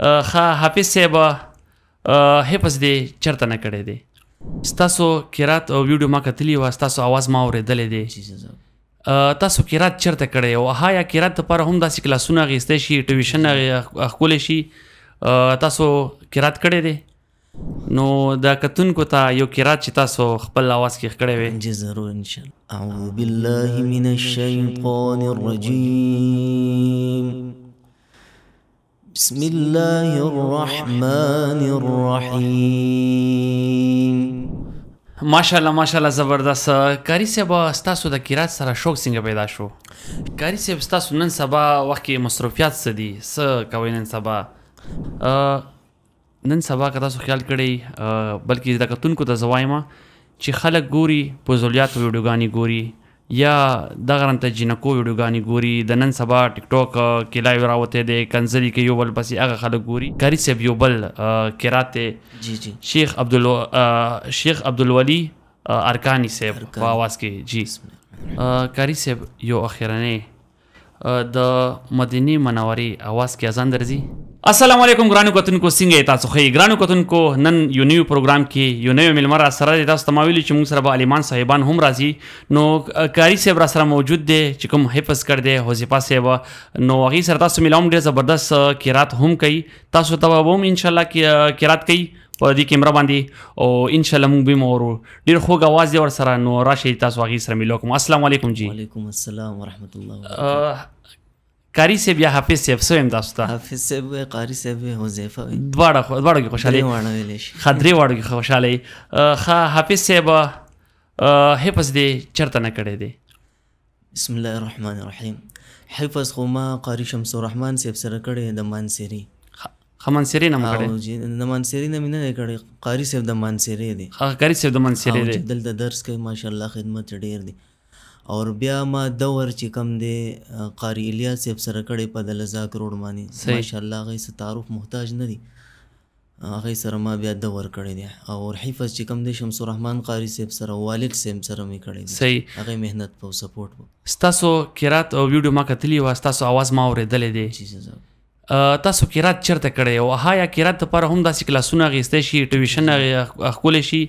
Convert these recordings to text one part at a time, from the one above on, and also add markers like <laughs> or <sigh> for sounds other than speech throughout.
خا حافظ صاحب حفظ دې چرته نه کړی دی ستاسو قرات او ویډیو ما کتلی و ستاسو आवाज ما اورېدلې دی تاسو قرات چرته کړی او هایا قرات لپاره هم داسې کلاسونه غیستې شي ټیویشن خپل شي تاسو قرات کړی دی نو دا کتون کو ته یو قرات چې تاسو خپل आवाज کې کړی وي جی ضرور ان شاء الله اعوذ بالله من الشیطان الرجیم بسم الله الرحمن الرحیم ماشاءالله ماشاءالله زبردست کاری سبا ستاسو د قرات سره شوق څنګه پیدا شو کاری سب ستاسو نن سبا وخت کې مصروفیات څه دي څه کوي نن سبا نن سبا که تاسو خیال کړئ بلکې د کتونکو د زوایمه چې خلک ګوري په زولیات ویډیوګانې ګوري یا د غرنت جنکو ویډیوګانی ګوري د نن سبا ټیک ټاک کې لایو راوته دي کنزري کې یو بل پسې هغه خلک ګوري کاری سب یو بل کراته جی جی شیخ عبد الله شیخ عبد الولی ارکانی صاحب په आवाज کې جی کاری سب یو اخیرانه د مدینه منورې आवाज کې اذان درځي السلام علیکم ګرانو کتونکو څنګه تاسو خې ګرانو کتونکو نن یو نیو پروګرام کې یو نیو ملمر سره د تاسو تمویل چې موږ سره به علیمان صاحبان هم راځي نو کاری صاحب را سره موجود دي چې کوم حفظ کړ دي حذیفه صاحب نو هغه سره تاسو ملوم ډېر زبردست قرات هم کوي تاسو ته به هم ان شاء الله قرات کوي په دې کیمرا باندې او ان شاء الله موږ به مورو ډیر خوږ आवाज ور سره نو راشي تاسو هغه سره ملو کوم السلام علیکم جی وعلیکم السلام ورحمت الله قاری صاحب یا حافظ صاحب سو هم تاسو ته حافظ صاحب قاری صاحب حذیفه دواړه دواړه کې خوشاله خدري واړو کې خوشاله خا حافظ صاحب حفظ دې چرته نه کړې دي بسم الله الرحمن الرحیم حفظ خو ما قاری شمس الرحمن صاحب سره کړې د مانسری خمانسری نه کړې او د مانسری نه نه کړې قاری صاحب د مانسری دی قاری صاحب د مانسری دی دلته درس کوي ماشاءالله خدمت ډېر دی او بیا ما دور چې کم دی قاری الیاس صاحب سره کړی په د لزا کروڑ باندې ماشاءالله هغه څه تعارف محتاج نه دی هغه سره ما بیا دور کړی دی او حفظ چې کم دی شمس الرحمن قاری صاحب سره والد صاحب سره مې کړی دی صحیح هغه مهنت په سپورټ ستاسو قرات او ویډیو ما کتلی و ستاسو आवाज ما اورېدلې دی چې تاسو قرات چیرته کړی او ها یا قرات لپاره هم داسې کلاسونه غیسته شي ټیوشن اخکول شي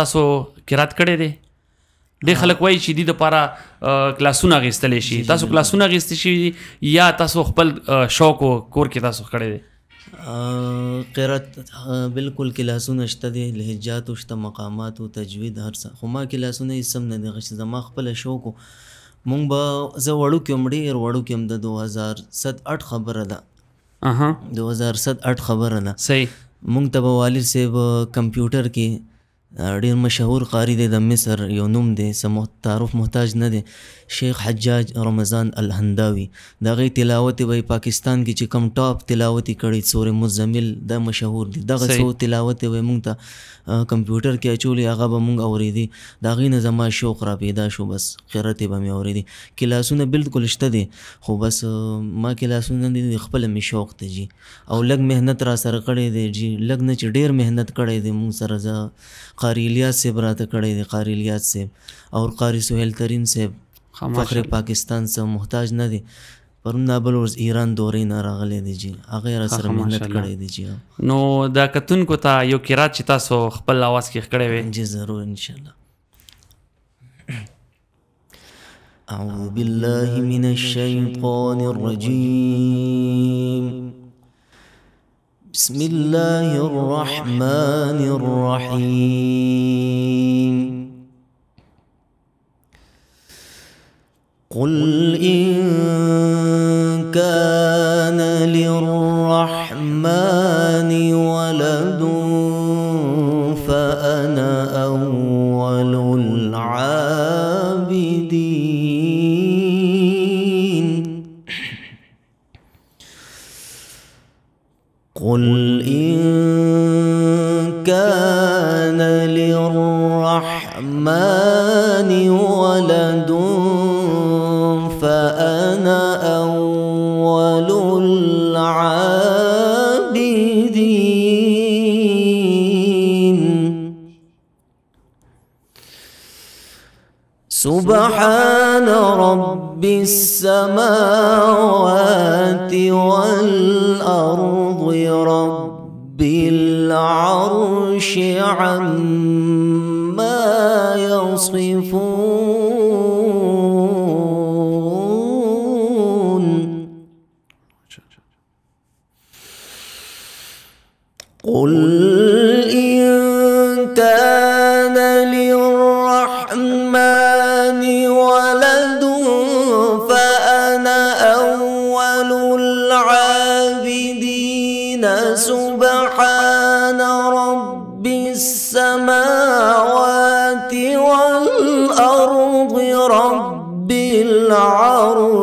تاسو قرات کړی دی ډېر خلک وایي چې د لپاره کلاسونه غیستل شي تاسو کلاسونه غیستل شي یا تاسو خپل شوق کور کې تاسو کړی دی قرات بالکل کلاسونه شته دي لهجات شته مقامات او تجوید هر څه خو ما کلاسونه یې سم نه دي غشي زما خپل شوق مونږ به زه وړو کې مړي ور وړو کې د 2007 خبره ده اها 2007 خبره ده صحیح مونږ ته والد صاحب کمپیوټر کې ډیر مشهور قاری دی د مصر یو نوم دی سم تعارف محتاج نه دی شیخ حجاج رمضان الهنداوی دا غي تلاوت به پاکستان کې چې کم ټاپ تلاوت کړي سور مزمل دا مشهور دي دغه څو تلاوت به مونږ ته کمپیوټر کې اچولې هغه به مونږ اوریدي دا غي نه زما شوق را پیدا شو بس قرات به مې اوریدي کلاسونه بالکل شته دي خو بس ما کلاسونه دي خپل می شوق ته جی او لګ مهنت را سره کړې دي جی لګ نه چې ډیر مهنت کړې دي مونږ سره ز قاری الیاس صاحب راته کړې دي قاری الیاس صاحب او قاری سہیل ترین صاحب فخر پاکستان څخه محتاج نه دي پرون دا بل ورځ ایران دورې نه راغلی دی جی هغه را سره مهنت کړی دی جی نو دا کتونکو ته یو کیرات چې تاسو خپل اواز کې خکړې وي جی ضرور ان شاء الله أعوذ بالله من الشيطان الرجيم بسم الله الرحمن الرحيم قل إن كان للرحمن ولد فأنا أول العابدين <clears throat> قل إن كان للرحمن ولد سبحان رب السماوات والأرض رب العرش عما يصفون قل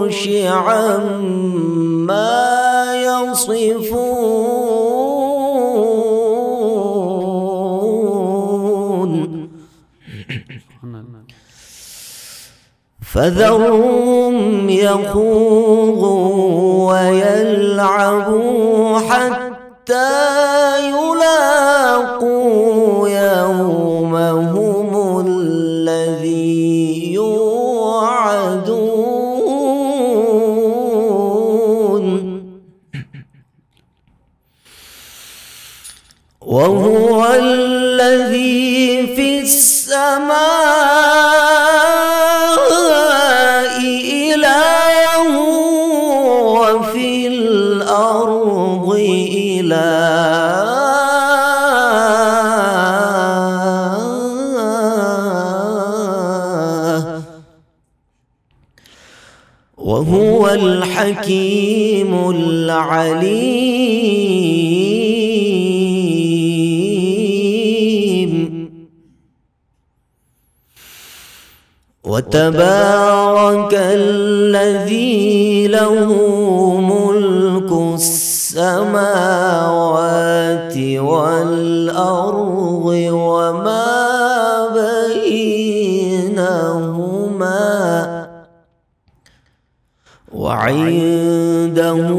العرش عما يصفون فذرهم يخوضوا ويلعبوا حتى وهو الذي في السماء إله وفي الأرض إله وهو الحكيم العليم وتبارك الذي له ملك السماوات والأرض وما بينهما وعنده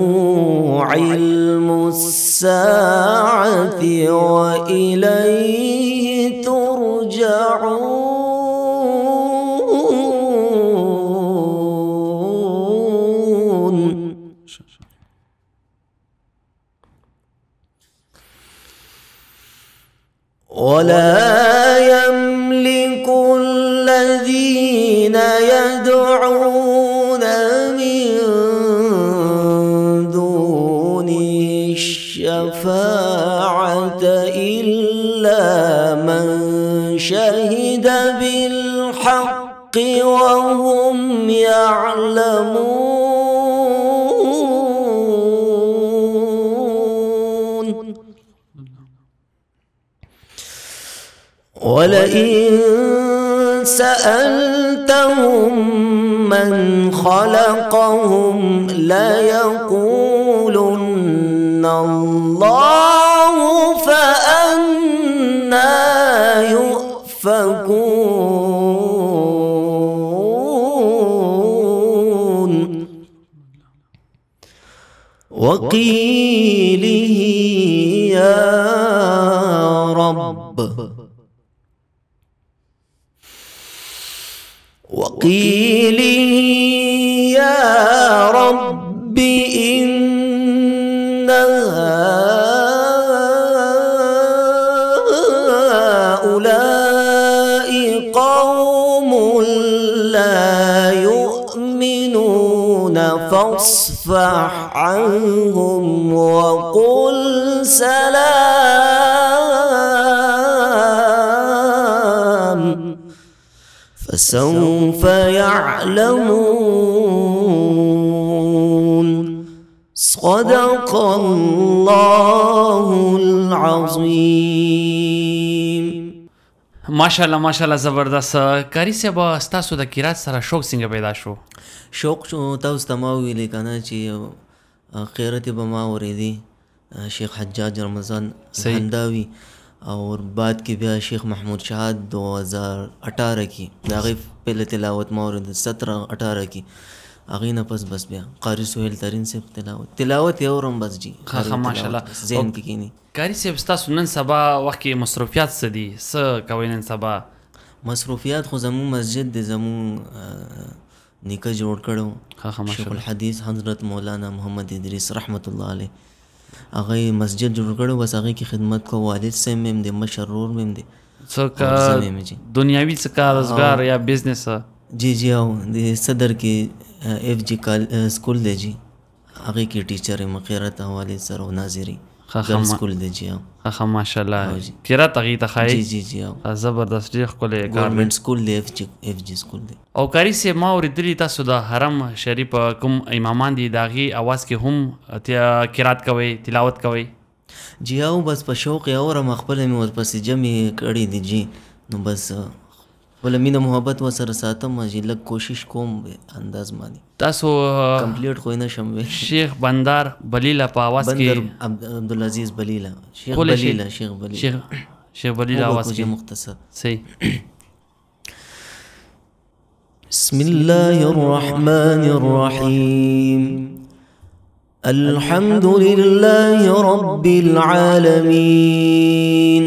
علم الساعة وإليه ولا يملك الذين يدعون من دون الشفاعة إلا من شهد بالحق وهم يعلمون ولئن سألتهم من خلقهم ليقولن الله فأنا يؤفكون وقيله يا قيل يا رب إن هؤلاء قوم لا يؤمنون فاصفح عنهم وقل سلام فسوف يعلمون صدق الله العظيم ماشاءالله ماشاءالله زبردست کاری سبا ستاسو د قرات سره شوق څنګه پیدا شو شوق شو تاسو ته ما ویلې کنه چې قرات به ما ورېدي شیخ حجاج رمضان همداوي اور بعد کې بیا شیخ محمود شهاد 2018 کې دا غي په تلاوت مورد 17 18 کې اغه نه پس بس بیا قاری سهیل ترين سے تلاوت تلاوت یو رم بس جی خا ماشاءالله زين کې کینی قاری سے بستا سنن سبا وخت کې مصروفیات څه دي څه کوي نن سبا مصروفیات خو زمو مسجد د زمو نیکه جوړ کړو خا ماشاءالله شیخ الحدیث حضرت مولانا محمد ادریس رحمت الله علیه هغه مسجد جوړ کړو بس هغه کې خدمت کو والد سم مم د مشر رور مم دي څوک دنیاوی څه کار ازګار یا بزنس جی جی او د صدر کې اف جی کال سکول دی جی هغه کې ټیچر مقیرت والد سره ناظری خخه سکول دی جی خخه ماشاءالله پیرا تغی ته خای جی جی جی زبردست ډیر خپل کار ګورنمنت سکول دی اف جی اف جی سکول دی او کاری سه ما اوریدلی تاسو د حرم شریف کوم امامان دی داغي आवाज کې هم ته قرات کوي تلاوت کوي جی او بس په شوق اورم خپل مې ورپسې جمع کړی دی جی نو بس ول مینه محبت و سره ساتم چې لږ کوشش کوم به انداز مانی تاسو کمپلیټ خو نه شم شیخ بندر بلیلا په आवाज کې عبد العزيز بلیلا شیخ بلیلا شیخ بلیلا شیخ شیخ بلیلا आवाज کې مختصر صحیح بسم الله الرحمن الرحيم الحمد لله رب العالمين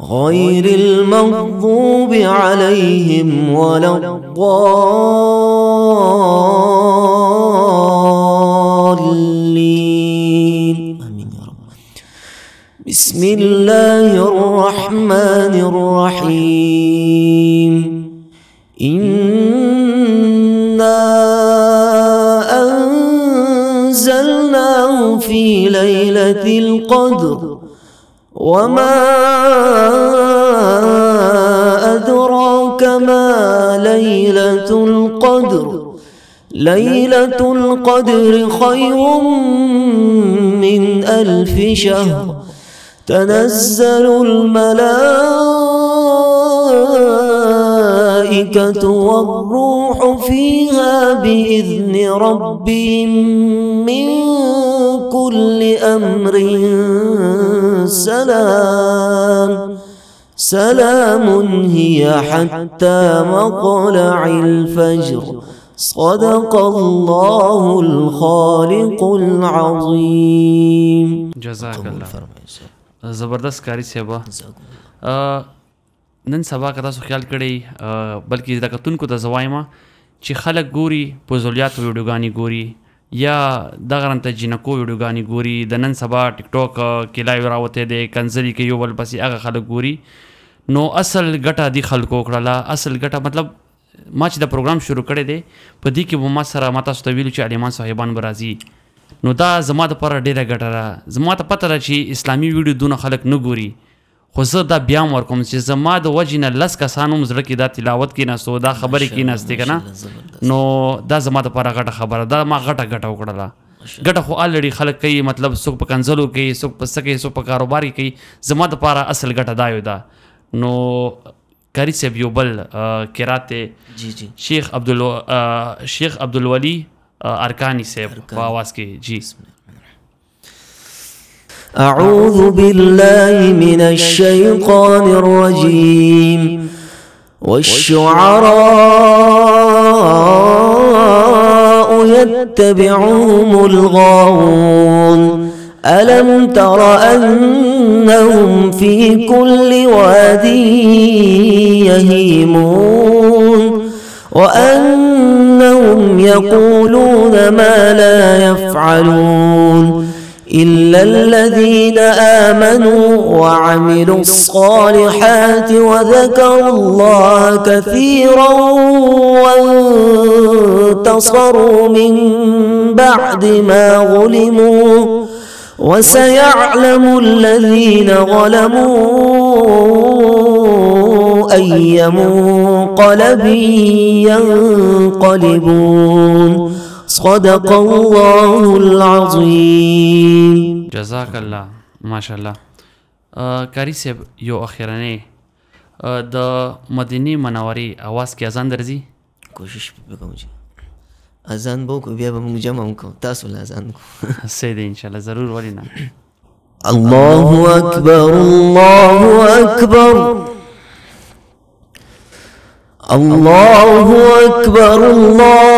غير المغضوب عليهم ولا الضالين آمين يا رب بسم الله الرحمن الرحيم إنا أنزلناه في ليلة القدر وما أدراك ما ليلة القدر ليلة القدر خير من ألف شهر تنزل الملائكة والروح فيها بإذن ربهم من كل أمر سلام سلام هي حتى مطلع الفجر صدق الله الخالق العظيم جزاك الله زبردست کاری سیبا نن سبا که تاسو خیال کړی بلکې د کتونکو د زوایمه چې خلک ګوري په زولیات ویډیوګانی ګوري یا د غرنت جنکو ویډیوګانی ګوري د نن سبا ټیک ټاک کې لایو راوته دي کنزري کې یو بل پسې هغه خلک ګوري نو اصل ګټه دی خلکو کړله اصل ګټه مطلب ما چې د پروګرام شروع کړی دی په دې کې ما سره ما تاسو ته ویلو چې اړمان صاحبان برازي نو دا زما د پر ډیره ګټه را زما ته پته را چې اسلامي ویډیو دونه خلک نه ګوري خو زه دا بیا هم ورکوم چې زما د وجې نه لس کسان هم زړه کې دا تلاوت کېناستو دا خبرې کېناستې که نه نو دا زما دپاره غټه خبره دا ما غټه ګټه وکړله ګټه خو الریډي خلک کوي مطلب څوک په کنځلو کوي څوک په څه کوي څوک په کاروبار کې کوي زما دپاره اصل ګټه دا یو ده نو کاری صاحب یو بل کرات جی جی شیخ عبدال شیخ عبدالولی ارکانی صاحب په آواز کې جی أعوذ بالله من الشيطان الرجيم والشعراء يتبعهم الغاوون ألم تر أنهم في كل واد يهيمون وأنهم يقولون ما لا يفعلون إلا الذين آمنوا وعملوا الصالحات وذكروا الله كثيرا وانتصروا من بعد ما ظلموا وسيعلم الذين ظلموا أي منقلب ينقلبون صدق الله العظیم جزاك الله ماشاءالله کاری سیب یو اخیرانه د مدینه منورې اواز کې اذان درځي کوشش وکوم چې اذان به کو بیا به موږ جمع وکړو تاسو له اذان کو <laughs> سه دې ان شاء الله ضرور ولینا الله اکبر الله اکبر الله اکبر الله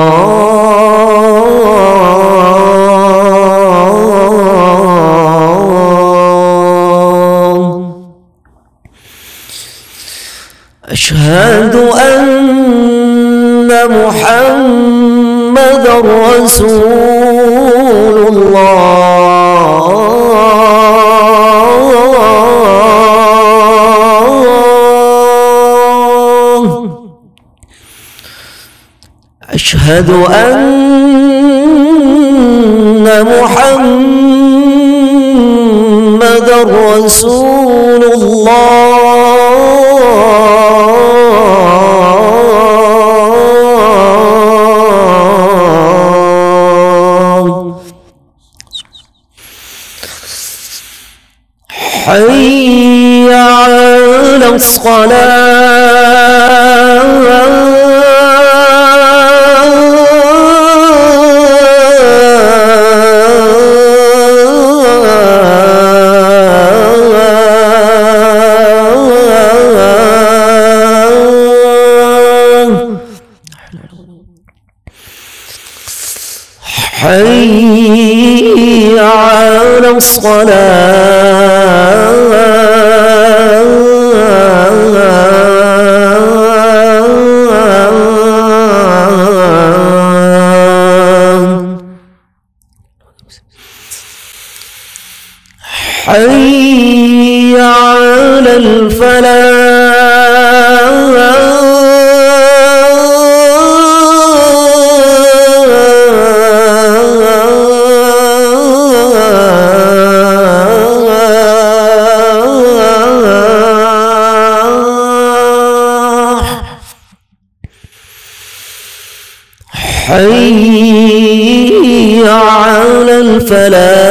رسول الله أشهد أن محمد رسول الصلاه حي على الصلاه الفلاح حي على الفلاح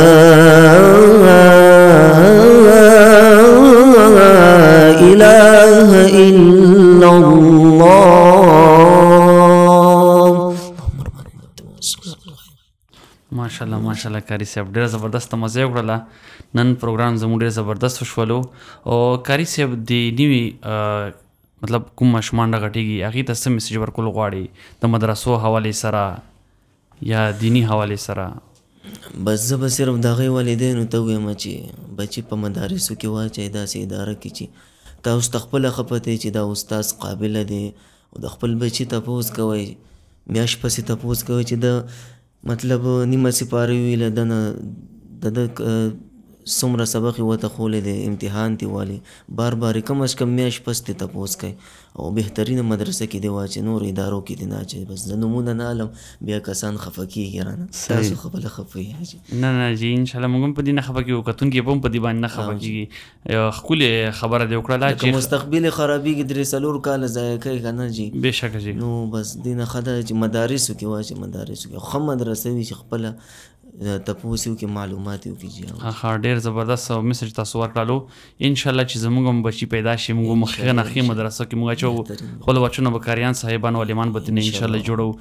کاری صاحب ډیر زبردست مزه وکړه نن پروګرام زموږ ډیر زبردست وشولو او کاری صاحب د نیوی مطلب کوم مشمان راغټیږي هغه ته سم میسج ورکول غواړي د مدرسو حواله سره یا دینی حواله سره بس زه به صرف دغه والدینو ته وایم چې بچي په مدارسو کې واچي داسې اداره کې چې تاسو خپل خپته چې دا استاد قابل دی او د خپل بچي تاسو کوی میاش پسې تاسو کوی چې د مطلب نیمه سپاره وي له دنه د څومره سبق وته خولې د امتحان دی والی بار بار کم از کم میاش پس ته تپوس کوي او بهترین مدرسه کې دی واچ نور ادارو کې دی نه چې بس د نمونه نه علم بیا کسان خفکی ګرانه تاسو خپل خفوي نه نه جی ان شاء الله موږ په دې نه خفکی او کتون کې په دې باندې نه خفکی خپل خبره دی وکړه چې مستقبل خرابي کې درې سلور کال ځای کوي کنه جی بشک جی نو بس دینه خدای چې مدارس کې واچ مدارس کې خو مدرسې خپل تاسو کې معلومات یو کیږي ها ډیر زبردست او میسج تاسو ورکړلو ان شاء الله چې زموږ هم بچي پیدا شي موږ مخه نه خې مدرسه کې موږ چو خپل بچونو بکاریان صاحبان او لیمان به نه ان شاء الله جوړو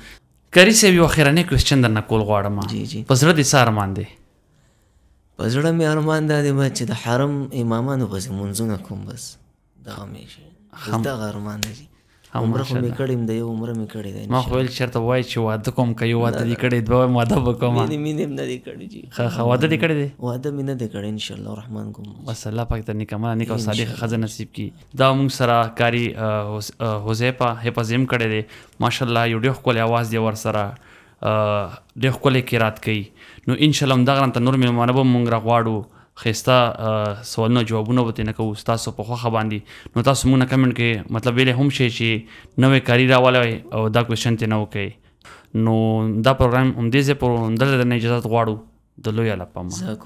کری سی یو خیرانه کوېشن درنه کول غواړم پزړه دې سار مان دي پزړه مې ارمان ده چې د حرم امامانو غوښمنځونه کوم بس دا مې شي دا غرمان دي عمره خو مې کړی دی عمره مې کړی دی ما خو ویل چېرته وای چې واده کوم که یو واده دې کړی دوه وایم واده به کوم مینې مینې هم نه دی کړی جی ښه ښه واده دې کړی دی واده مې نه دی کړی انشاءالله رحمان کوم بس الله پاک ته نیکمنه نیک او صالحه ښځه نصیب کړي دا موږ سره کاری حذیفه حفظیم کړی دی ماشاءالله یو ډېر ښکلی اواز دی ورسره ډېر ښکلی قرات کوي نو انشاءالله همدغه رنګ ته نور مېلمانه به موږ راغواړو خيستا سوالونو جوابونه وته نه کوو تاسو په خوخه باندې نو تاسو مونږه کمنټ کې مطلب ویلې هم شي چې نوې کاری راولې او دا کوشن ته نه وکي نو دا پروګرام هم دې زه پر اندل د اجازه غواړو د لوی لپاره